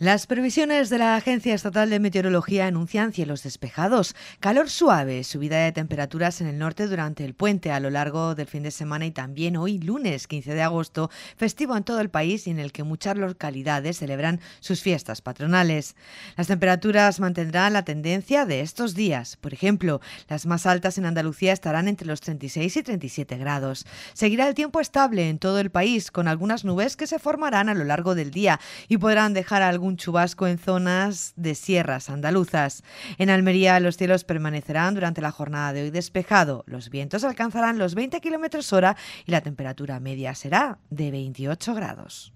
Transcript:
Las previsiones de la Agencia Estatal de Meteorología anuncian cielos despejados, calor suave, subida de temperaturas en el norte durante el puente a lo largo del fin de semana y también hoy lunes 15 de agosto, festivo en todo el país y en el que muchas localidades celebran sus fiestas patronales. Las temperaturas mantendrán la tendencia de estos días. Por ejemplo, las más altas en Andalucía estarán entre los 36 y 37 grados. Seguirá el tiempo estable en todo el país con algunas nubes que se formarán a lo largo del día y podrán dejar algún un chubasco en zonas de sierras andaluzas. En Almería los cielos permanecerán durante la jornada de hoy despejado. Los vientos alcanzarán los 20 km hora y la temperatura media será de 28 grados.